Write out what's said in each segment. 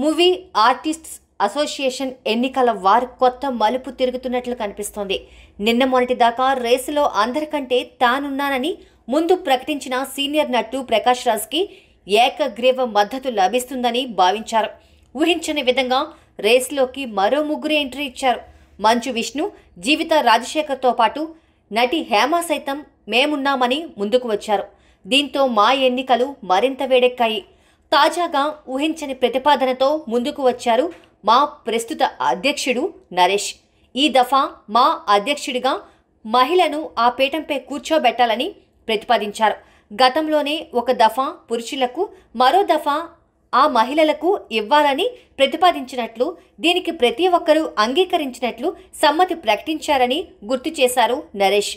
movie artists association ఎన్నికల వారు కొత్త మలుపు తిరుగుతున్నట్లు కనిపిస్తోంది నిన్న మొన్నటి దాకా రేసులో అందరికంటే తానున్నానని ముందు ప్రకటించిన సీనియర్ నటు ప్రకాష్ రాజ్కి ఏకగ్రీవ మద్దతు లభిస్తుందని భావించారు ఊహించని విధంగా రేస్లోకి మరో ముగ్గురు ఎంట్రీ ఇచ్చారు మంచు విష్ణు జీవిత రాజశేఖర్తో పాటు నటి హేమ సైతం మేమున్నామని ముందుకు వచ్చారు దీంతో మా ఎన్నికలు మరింత వేడెక్కాయి తాజాగా ఊహించని ప్రతిపాదనతో ముందుకు వచ్చారు మా ప్రస్తుత అధ్యక్షుడు నరేష్ ఈ దఫా మా అధ్యక్షుడిగా మహిళను ఆ పీఠంపై కూర్చోబెట్టాలని ప్రతిపాదించారు గతంలోనే ఒక దఫా పురుషులకు మరో దఫా ఆ మహిళలకు ఇవ్వాలని ప్రతిపాదించినట్లు దీనికి ప్రతి ఒక్కరూ అంగీకరించినట్లు సమ్మతి ప్రకటించారని గుర్తు చేశారు నరేష్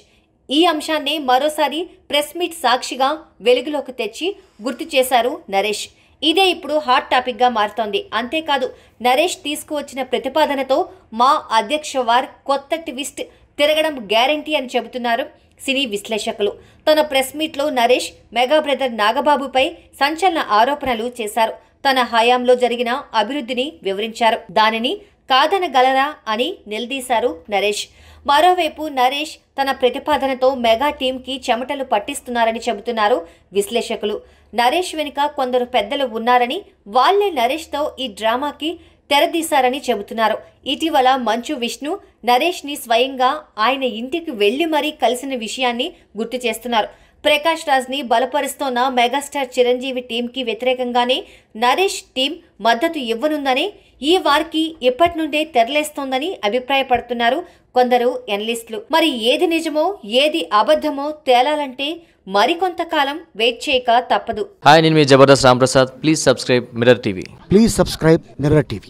ఈ అంశాన్ని మరోసారి ప్రెస్ మీట్ సాక్షిగా వెలుగులోకి తెచ్చి గుర్తు చేశారు నరేష్ ఇదే ఇప్పుడు హాట్ టాపిక్గా మారుతోంది అంతేకాదు నరేష్ తీసుకువచ్చిన ప్రతిపాదనతో మా అధ్యక్ష వార్ కొత్త ట్విస్ట్ తిరగడం గ్యారంటీ అని చెబుతున్నారు సినీ విశ్లేషకులు తన ప్రెస్ మీట్లో నరేష్ మెగా బ్రదర్ నాగబాబుపై సంచలన ఆరోపణలు చేశారు తన హయాంలో జరిగిన అభివృద్ధిని వివరించారు దానిని కాదనగలరా అని నిలదీశారు నరేష్ మరోవైపు నరేష్ తన ప్రతిపాదనతో మెగా టీంకి చెమటలు పట్టిస్తున్నారని చెబుతున్నారు విశ్లేషకులు నరేష్ వెనుక కొందరు పెద్దలు ఉన్నారని వాళ్లే నరేష్తో ఈ డ్రామాకి తెరదీశారని చెబుతున్నారు ఇటీవల మంచు విష్ణు నరేష్ని స్వయంగా ఆయన ఇంటికి వెళ్లి మరీ కలిసిన విషయాన్ని గుర్తు చేస్తున్నారు ప్రకాష్ రాజ్ని బలపరుస్తోన్న మెగాస్టార్ చిరంజీవి టీంకి వ్యతిరేకంగానే నరేష్ టీం మద్దతు ఇవ్వనుందని ఈ వారికి ఇప్పటి నుండే తెరలేస్తోందని అభిప్రాయపడుతున్నారు కొందరు ఎనలిస్టులు మరి ఏది నిజమో ఏది అబద్ధమో తేలాలంటే మరికొంతకాలం వెయిట్ చేయక తప్పదు హాయ్ నేను మీ Jabardasth Ram Prasad please subscribe Mirror TV please subscribe Mirror TV